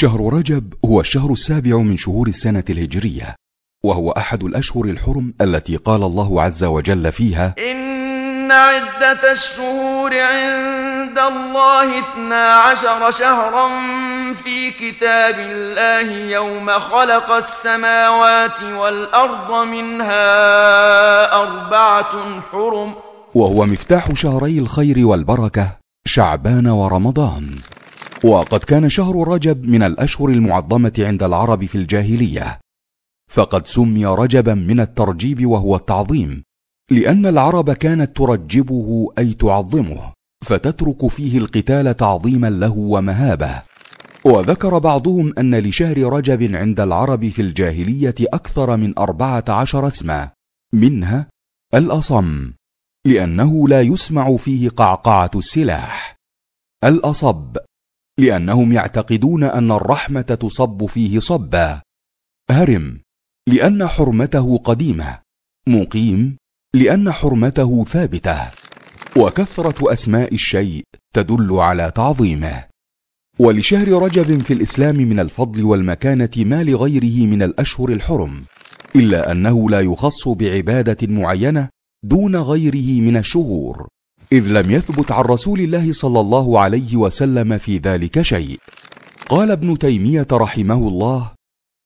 شهر رجب هو الشهر السابع من شهور السنة الهجرية، وهو أحد الأشهر الحرم التي قال الله عز وجل فيها: إن عدة الشهور عند الله اثنا عشر شهرا في كتاب الله يوم خلق السماوات والأرض منها أربعة حرم. وهو مفتاح شهري الخير والبركة شعبان ورمضان. وقد كان شهر رجب من الاشهر المعظمه عند العرب في الجاهليه فقد سمي رجبا من الترجيب وهو التعظيم لان العرب كانت ترجبه اي تعظمه فتترك فيه القتال تعظيما له ومهابه وذكر بعضهم ان لشهر رجب عند العرب في الجاهليه اكثر من اربعه عشر اسما منها الاصم لانه لا يسمع فيه قعقعه السلاح الاصب لانهم يعتقدون ان الرحمه تصب فيه صبا هرم لان حرمته قديمه مقيم لان حرمته ثابته وكثره اسماء الشيء تدل على تعظيمه ولشهر رجب في الاسلام من الفضل والمكانه ما لغيره من الاشهر الحرم الا انه لا يخص بعباده معينه دون غيره من الشهور إذ لم يثبت عن رسول الله صلى الله عليه وسلم في ذلك شيء. قال ابن تيمية رحمه الله: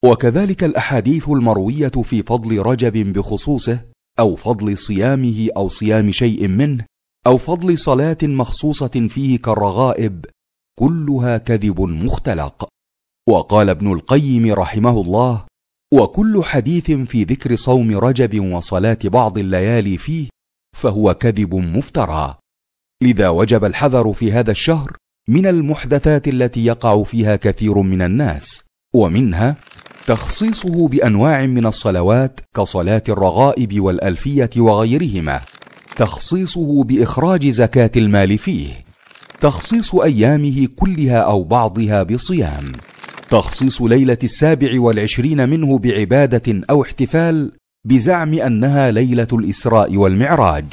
وكذلك الأحاديث المروية في فضل رجب بخصوصه، أو فضل صيامه أو صيام شيء منه، أو فضل صلاة مخصوصة فيه كالرغائب، كلها كذب مختلق. وقال ابن القيم رحمه الله: وكل حديث في ذكر صوم رجب وصلاة بعض الليالي فيه فهو كذب مفترى لذا وجب الحذر في هذا الشهر من المحدثات التي يقع فيها كثير من الناس ومنها تخصيصه بانواع من الصلوات كصلاه الرغائب والالفيه وغيرهما تخصيصه باخراج زكاه المال فيه تخصيص ايامه كلها او بعضها بصيام تخصيص ليله السابع والعشرين منه بعباده او احتفال بزعم انها ليله الاسراء والمعراج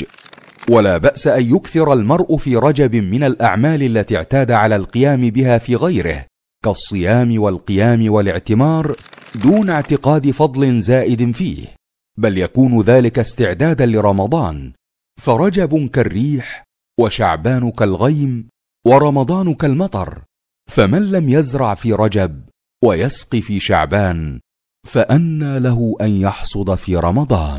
ولا باس ان يكثر المرء في رجب من الاعمال التي اعتاد على القيام بها في غيره كالصيام والقيام والاعتمار دون اعتقاد فضل زائد فيه بل يكون ذلك استعدادا لرمضان فرجب كالريح وشعبان كالغيم ورمضان كالمطر فمن لم يزرع في رجب ويسقي في شعبان فانى له ان يحصد في رمضان